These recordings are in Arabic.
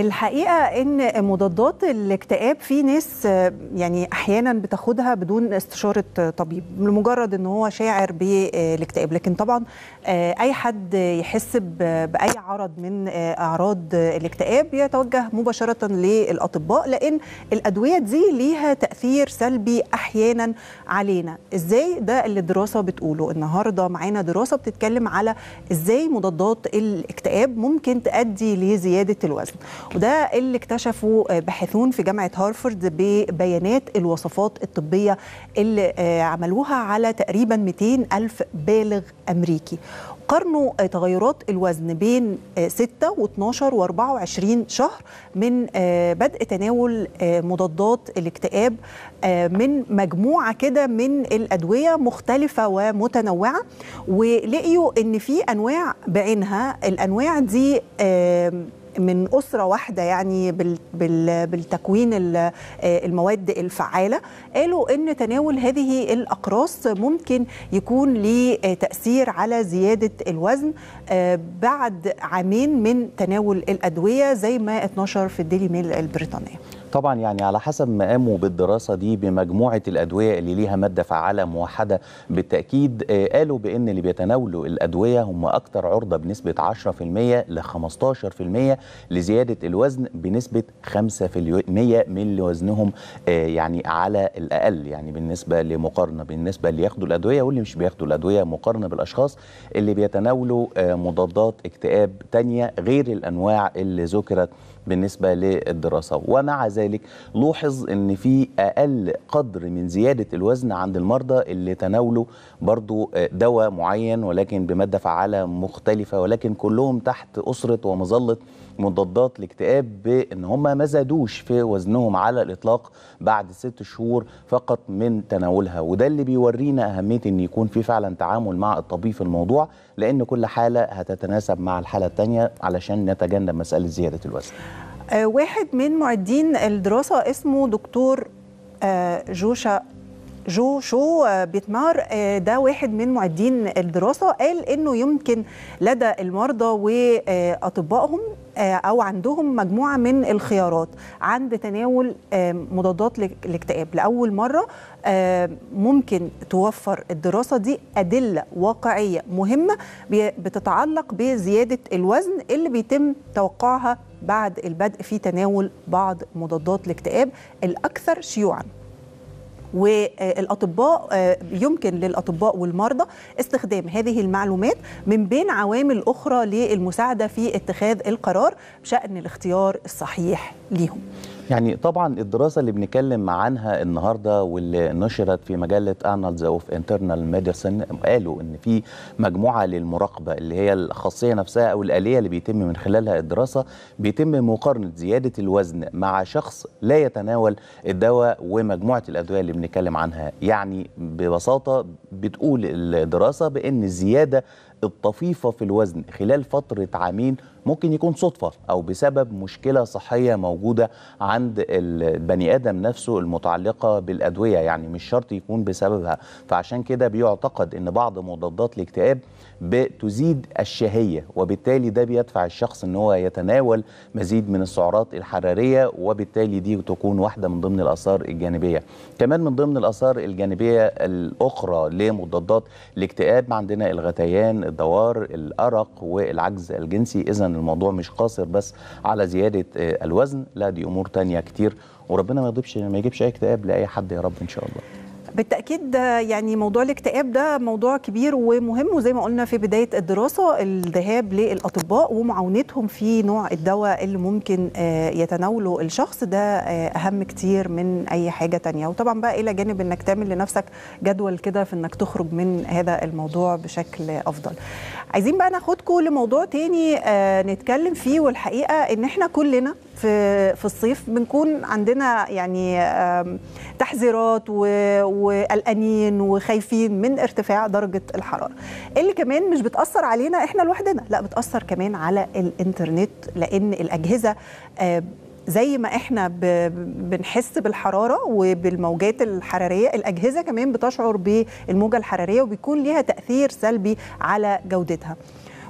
الحقيقه ان مضادات الاكتئاب في ناس يعني احيانا بتاخدها بدون استشاره طبيب لمجرد ان هو شاعر بالاكتئاب لكن طبعا آه، اي حد يحس باي عرض من آه، اعراض الاكتئاب يتوجه مباشره للاطباء لان الادويه دي ليها تاثير سلبي احيانا علينا ازاي ده اللي الدراسه بتقوله النهارده معانا دراسه بتتكلم على ازاي مضادات الاكتئاب ممكن تؤدي لزياده الوزن وده اللي اكتشفه آه، باحثون في جامعه هارفرد ببيانات الوصفات الطبيه اللي آه، عملوها على تقريبا 200 ألف بالغ أمريكي قارنوا آه، تغيرات الوزن بين 6 و12 و24 شهر من بدء تناول مضادات الاكتئاب من مجموعه كده من الادويه مختلفه ومتنوعه ولقيوا ان في انواع بعينها الانواع دي من اسره واحده يعني بالتكوين آه، المواد الفعاله قالوا ان تناول هذه الاقراص ممكن يكون ليه آه، تاثير على زياده الوزن آه، بعد عامين من تناول الادويه زي ما اتنشر في الديلي ميل البريطانيه طبعا يعني على حسب ما قاموا بالدراسه دي بمجموعه الادويه اللي ليها ماده فعاله موحده بالتاكيد آه، قالوا بان اللي بيتناولوا الادويه هم اكثر عرضه بنسبه 10% ل 15% لزياده الوزن بنسبه 5% من اللي وزنهم آه، يعني على الاقل يعني بالنسبه لمقارنه بالنسبه اللي ياخدوا الادويه واللي مش بياخدوا الادويه مقارنه بالاشخاص اللي بيتناولوا آه، مضادات اكتئاب ثانيه غير الانواع اللي ذكرت بالنسبه للدراسه ومع ذلك ذلك لوحظ ان في اقل قدر من زياده الوزن عند المرضى اللي تناولوا برضو آه، دواء معين ولكن بماده فعاله مختلفه ولكن كلهم تحت اسره ومظله مضادات الاكتئاب بان هم ما زادوش في وزنهم على الاطلاق بعد ست شهور فقط من تناولها وده اللي بيورينا اهميه ان يكون في فعلا تعامل مع الطبيب في الموضوع لان كل حاله هتتناسب مع الحاله الثانيه علشان نتجنب مساله زياده الوزن آه، واحد من معدين الدراسة اسمه دكتور آه، جوشا جو شو بيتمار آه، ده واحد من معدين الدراسة قال إنه يمكن لدى المرضى وأطبائهم أو عندهم مجموعة من الخيارات عند تناول مضادات الاكتئاب لأول مرة ممكن توفر الدراسة دي أدلة واقعية مهمة بتتعلق بزيادة الوزن اللي بيتم توقعها بعد البدء في تناول بعض مضادات الاكتئاب الأكثر شيوعاً والاطباء آه، يمكن للاطباء والمرضى استخدام هذه المعلومات من بين عوامل اخرى للمساعده في اتخاذ القرار بشان الاختيار الصحيح ليهم يعني طبعا الدراسه اللي بنتكلم عنها النهارده واللي نشرت في مجله انالز اوف انترنال ميديسن قالوا ان في مجموعه للمراقبه اللي هي الخاصيه نفسها او الاليه اللي بيتم من خلالها الدراسه بيتم مقارنه زياده الوزن مع شخص لا يتناول الدواء ومجموعه الادويه اللي بنتكلم عنها يعني ببساطه بتقول الدراسه بان الزياده الطفيفه في الوزن خلال فتره عامين ممكن يكون صدفه او بسبب مشكله صحيه موجوده عند البني ادم نفسه المتعلقه بالادويه يعني مش شرط يكون بسببها فعشان كده بيعتقد ان بعض مضادات الاكتئاب بتزيد الشهيه وبالتالي ده بيدفع الشخص ان هو يتناول مزيد من السعرات الحراريه وبالتالي دي تكون واحده من ضمن الاثار الجانبيه كمان من ضمن الاثار الجانبيه الاخرى لمضادات الاكتئاب عندنا الغثيان الدوار الارق والعجز الجنسي اذا ان الموضوع مش قاصر بس على زياده آه، الوزن لا دي امور تانية كتير وربنا ما يجيبش ما يجيبش اي اكتئاب لاي حد يا رب ان شاء الله بالتاكيد يعني موضوع الاكتئاب ده موضوع كبير ومهم وزي ما قلنا في بدايه الدراسه الذهاب للاطباء ومعاونتهم في نوع الدواء اللي ممكن آه، يتناوله الشخص ده آه، اهم كتير من اي حاجه تانية وطبعا بقى الى جانب انك تعمل لنفسك جدول كده في انك تخرج من هذا الموضوع بشكل افضل عايزين بقى ناخدكم لموضوع تاني آه، نتكلم فيه والحقيقه ان احنا كلنا في في الصيف بنكون عندنا يعني تحذيرات وقلقانين وخايفين من ارتفاع درجه الحراره اللي كمان مش بتاثر علينا احنا لوحدنا لا بتاثر كمان على الانترنت لان الاجهزه زي ما احنا بنحس بالحراره وبالموجات الحراريه الاجهزه كمان بتشعر بالموجه الحراريه وبيكون ليها تاثير سلبي على جودتها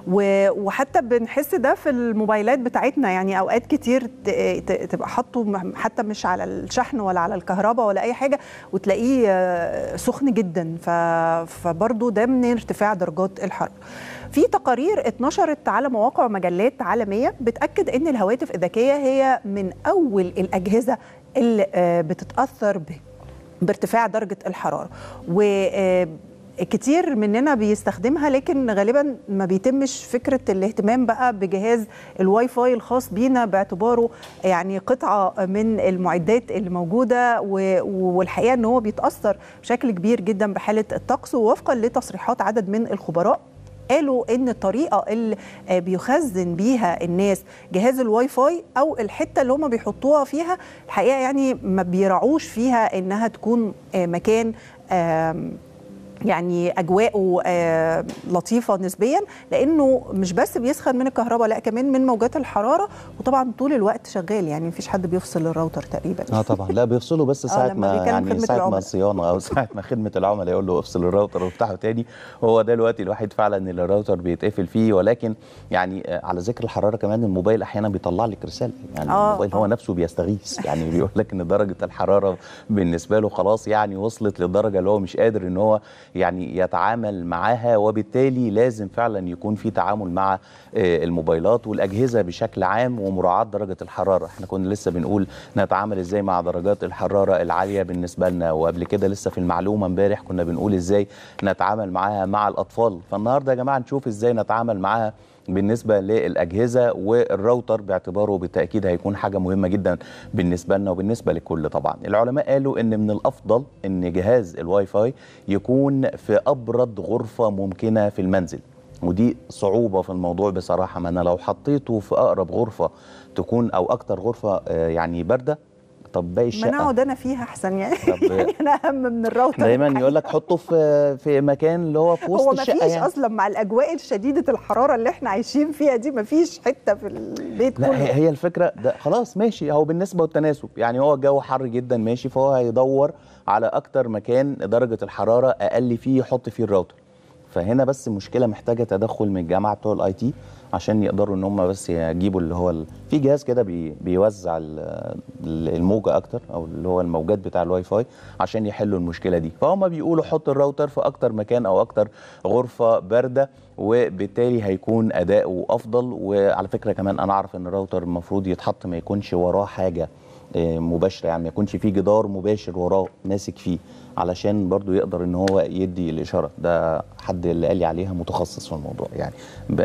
وحتى بنحس ده في الموبايلات بتاعتنا يعني اوقات كتير تبقى حاطه حتى مش على الشحن ولا على الكهرباء ولا اي حاجه وتلاقيه آه، سخن جدا فبرضه ده من ارتفاع درجات الحراره في تقارير اتنشرت على مواقع مجلات عالميه بتاكد ان الهواتف الذكيه هي من اول الاجهزه اللي آه، بتتاثر ب... بارتفاع درجه الحراره و آه، كتير مننا بيستخدمها لكن غالبا ما بيتمش فكره الاهتمام بقى بجهاز الواي فاي الخاص بينا باعتباره يعني قطعه من المعدات اللي موجوده والحقيقه ان هو بيتاثر بشكل كبير جدا بحاله الطقس ووفقا لتصريحات عدد من الخبراء قالوا ان الطريقه اللي بيخزن بيها الناس جهاز الواي فاي او الحته اللي هم بيحطوها فيها الحقيقه يعني ما بيراعوش فيها انها تكون مكان يعني اجواءه آه، لطيفه نسبيا لانه مش بس بيسخن من الكهرباء لا كمان من موجات الحراره وطبعا طول الوقت شغال يعني مفيش حد بيفصل الراوتر تقريبا اه طبعا لا بيفصله بس آه، يعني ساعه ما يعني ساعه ما الصيانه او ساعه ما خدمه العملاء يقول له افصل الراوتر وافتحه تاني هو ده الوقت الوحيد فعلا اللي الراوتر بيتقفل فيه ولكن يعني آه، على ذكر الحراره كمان الموبايل احيانا بيطلع لك رساله يعني آه الموبايل آه. هو نفسه بيستغيث يعني بيقول لك ان درجه الحراره بالنسبه له خلاص يعني وصلت للدرجه اللي هو مش قادر ان هو يعني يتعامل معاها وبالتالي لازم فعلا يكون في تعامل مع آه، الموبايلات والاجهزه بشكل عام ومراعاه درجه الحراره احنا كنا لسه بنقول نتعامل ازاي مع درجات الحراره العاليه بالنسبه لنا وقبل كده لسه في المعلومه امبارح كنا بنقول ازاي نتعامل معاها مع الاطفال فالنهارده يا جماعه نشوف ازاي نتعامل معاها بالنسبه للاجهزه والراوتر باعتباره بالتاكيد هيكون حاجه مهمه جدا بالنسبه لنا وبالنسبه للكل طبعا العلماء قالوا ان من الافضل ان جهاز الواي فاي يكون في ابرد غرفه ممكنه في المنزل ودي صعوبة في الموضوع بصراحة ما أنا لو حطيته في أقرب غرفة تكون أو أكتر غرفة آه، يعني باردة طب باقي الشقه ما اقعد انا فيها احسن يعني, يعني انا اهم من الراوتر دايما يقول لك حطه في في مكان اللي هو في وسط الشقه هو ما يعني. اصلا مع الاجواء الشديده الحراره اللي احنا عايشين فيها دي ما فيش حته في البيت كله هي, هي الفكره ده خلاص ماشي هو بالنسبه والتناسب يعني هو الجو حر جدا ماشي فهو هيدور على اكتر مكان درجه الحراره اقل فيه يحط فيه الراوتر فهنا بس مشكله محتاجه تدخل من الجامعه بتوع الاي تي عشان يقدروا ان هم بس يجيبوا اللي هو ال... في جهاز كده بي... بيوزع الموجه اكتر او اللي هو الموجات بتاع الواي فاي عشان يحلوا المشكله دي فهم بيقولوا حط الراوتر في اكتر مكان او اكتر غرفه بارده وبالتالي هيكون اداؤه افضل وعلى فكره كمان انا اعرف ان الراوتر المفروض يتحط ما يكونش وراه حاجه آه، مباشره يعني ما يكونش فيه جدار مباشر وراه ماسك فيه علشان برضو يقدر ان هو يدي الاشاره ده حد اللي قال لي عليها متخصص في الموضوع يعني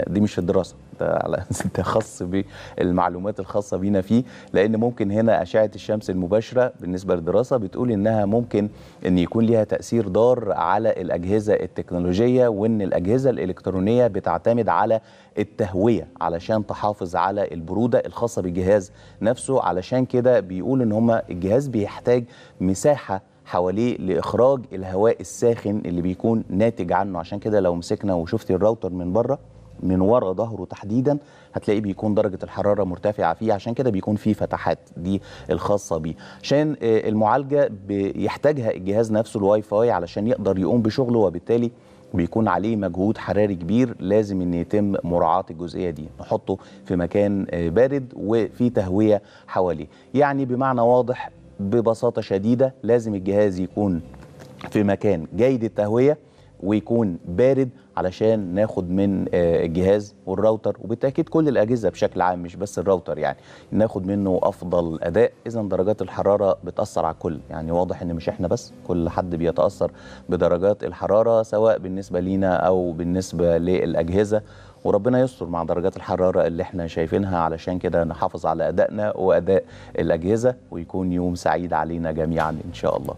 دي مش الدراسه ده على خاص بالمعلومات الخاصه بينا فيه لان ممكن هنا اشعه الشمس المباشره بالنسبه للدراسه بتقول انها ممكن ان يكون ليها تاثير ضار على الاجهزه التكنولوجيه وان الاجهزه الالكترونيه بتعتمد على التهويه علشان تحافظ على البروده الخاصه بالجهاز نفسه علشان كده بيقول ان هم الجهاز بيحتاج مساحه حواليه لاخراج الهواء الساخن اللي بيكون ناتج عنه عشان كده لو مسكنا وشفتي الراوتر من بره من ورا ظهره تحديدا هتلاقيه بيكون درجه الحراره مرتفعه فيه عشان كده بيكون فيه فتحات دي الخاصه بيه عشان آه، المعالجه بيحتاجها الجهاز نفسه الواي فاي علشان يقدر يقوم بشغله وبالتالي بيكون عليه مجهود حراري كبير لازم ان يتم مراعاه الجزئيه دي نحطه في مكان آه، بارد وفي تهويه حواليه يعني بمعنى واضح ببساطه شديده لازم الجهاز يكون في مكان جيد التهويه ويكون بارد علشان ناخد من آه، الجهاز والراوتر وبالتاكيد كل الاجهزه بشكل عام مش بس الراوتر يعني ناخد منه افضل اداء اذا درجات الحراره بتاثر على الكل يعني واضح ان مش احنا بس كل حد بيتاثر بدرجات الحراره سواء بالنسبه لينا او بالنسبه للاجهزه وربنا يستر مع درجات الحراره اللي احنا شايفينها علشان كده نحافظ على ادائنا واداء الاجهزه ويكون يوم سعيد علينا جميعا ان شاء الله